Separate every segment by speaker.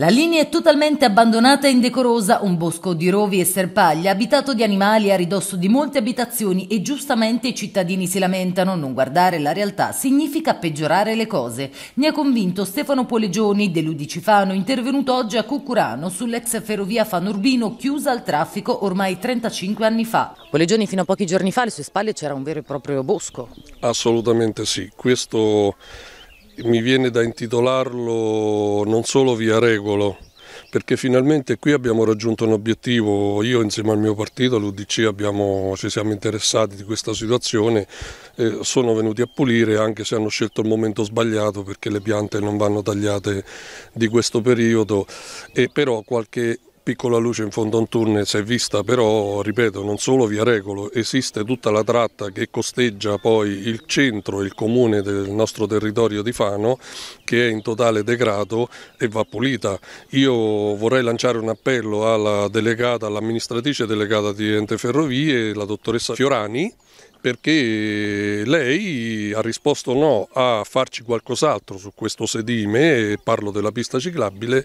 Speaker 1: La linea è totalmente abbandonata e indecorosa, un bosco di rovi e serpaglia, abitato di animali a ridosso di molte abitazioni e giustamente i cittadini si lamentano, non guardare la realtà significa peggiorare le cose. Ne ha convinto Stefano Polegioni dell'Udicifano, intervenuto oggi a Cucurano sull'ex ferrovia Fanurbino chiusa al traffico ormai 35 anni fa. Polegioni fino a pochi giorni fa alle sue spalle c'era un vero e proprio bosco.
Speaker 2: Assolutamente sì, questo mi viene da intitolarlo non solo via regolo, perché finalmente qui abbiamo raggiunto un obiettivo, io insieme al mio partito, l'UDC, abbiamo, ci siamo interessati di questa situazione, eh, sono venuti a pulire anche se hanno scelto il momento sbagliato perché le piante non vanno tagliate di questo periodo e però qualche piccola luce in fondo a un tunnel si è vista però, ripeto, non solo via Regolo, esiste tutta la tratta che costeggia poi il centro, il comune del nostro territorio di Fano che è in totale degrado e va pulita. Io vorrei lanciare un appello alla delegata, all'amministratrice delegata di Ente Ferrovie, la dottoressa Fiorani, perché lei ha risposto no a farci qualcos'altro su questo sedime, parlo della pista ciclabile,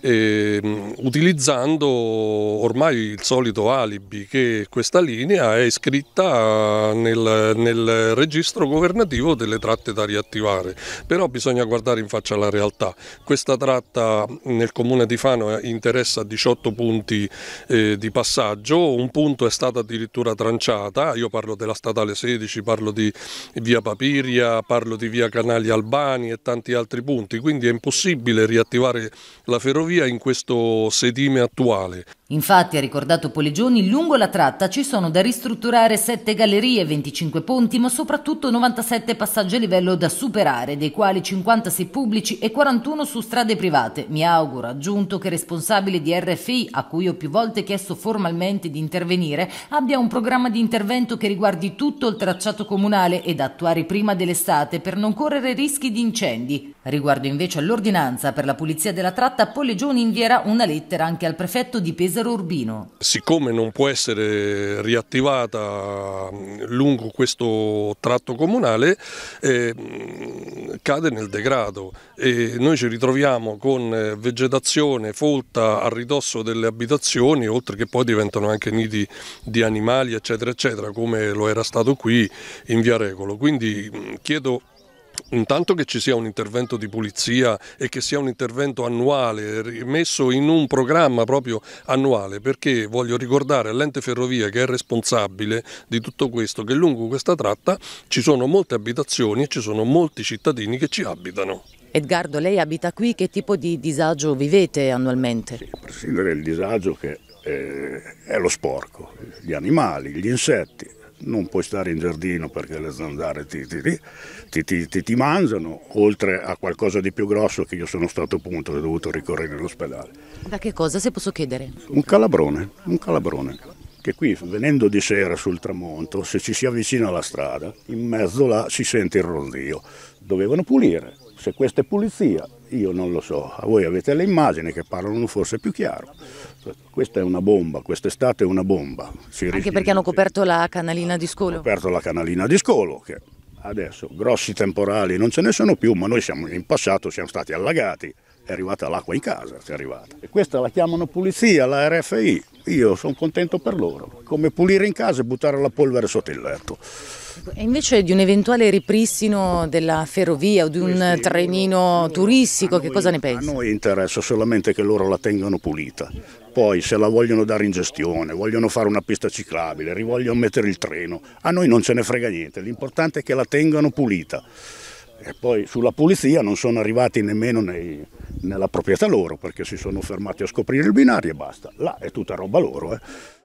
Speaker 2: eh, utilizzando ormai il solito alibi che questa linea è iscritta nel, nel registro governativo delle tratte da riattivare, però bisogna guardare in faccia la realtà. Questa tratta nel comune di Fano interessa 18 punti eh, di passaggio, un punto è stato addirittura tranciata, io parlo della stazione statale 16, parlo di via Papiria, parlo di via Canali Albani e tanti altri punti, quindi è impossibile riattivare la ferrovia in questo sedime attuale.
Speaker 1: Infatti, ha ricordato Poligioni, lungo la tratta ci sono da ristrutturare 7 gallerie, 25 ponti, ma soprattutto 97 passaggi a livello da superare, dei quali 56 pubblici e 41 su strade private. Mi auguro, aggiunto, che i responsabili di RFI, a cui ho più volte chiesto formalmente di intervenire, abbia un programma di intervento che riguardi tutto il tracciato comunale ed attuare prima dell'estate per non correre rischi di incendi. Riguardo invece all'ordinanza per la pulizia della tratta, Poligioni invierà una lettera anche al prefetto di Pesaro Cesaro Urbino.
Speaker 2: Siccome non può essere riattivata mm, lungo questo tratto comunale, eh, mm, cade nel degrado e noi ci ritroviamo con eh, vegetazione folta a ridosso delle abitazioni, oltre che poi diventano anche nidi di animali, eccetera, eccetera, come lo era stato qui in Via Regolo. Quindi mm, chiedo Intanto che ci sia un intervento di pulizia e che sia un intervento annuale, messo in un programma proprio annuale, perché voglio ricordare all'ente ferrovia che è responsabile di tutto questo, che lungo questa tratta ci sono molte abitazioni e ci sono molti cittadini che ci abitano.
Speaker 1: Edgardo, lei abita qui, che tipo di disagio vivete annualmente? Sì, a
Speaker 2: prescindere
Speaker 3: dal disagio che
Speaker 2: eh, è lo
Speaker 3: sporco, gli animali, gli insetti, non puoi stare in giardino perché le zanzare ti, ti, ti, ti, mangiano, oltre a qualcosa di più grosso che io sono stato appunto, ho dovuto ricorrere all'ospedale.
Speaker 1: Da che cosa, se posso chiedere?
Speaker 3: Un calabrone, un calabrone, che qui venendo di sera sul tramonto, se ci si avvicina alla strada, in mezzo là si sente il ronzio. Dovevano pulire, se questa è pulizia, io non lo so, voi avete le immagini che parlano forse più chiaro. Questa è una bomba, quest'estate è una bomba. Si Anche perché
Speaker 1: hanno coperto la canalina di Scolo? Hanno
Speaker 3: coperto la canalina di Scolo, che adesso grossi temporali non ce ne sono più, ma noi siamo, in passato siamo stati allagati, è arrivata l'acqua in casa, è arrivata. E questa la chiamano pulizia, la RFI, io sono contento per loro, come pulire in casa e buttare la polvere sotto il letto.
Speaker 1: E invece di un eventuale ripristino della ferrovia o di un Questi, trenino loro, turistico, noi, che cosa ne pensi? A
Speaker 3: noi interessa solamente che loro la tengano pulita. Poi se la vogliono dare in gestione, vogliono fare una pista ciclabile, rivogliono mettere il treno, a noi non ce ne frega niente, l'importante è che la tengano pulita. E poi sulla pulizia non sono arrivati nemmeno nei,
Speaker 1: nella proprietà loro perché si sono fermati a scoprire il binario e basta. Là è tutta roba loro. Eh.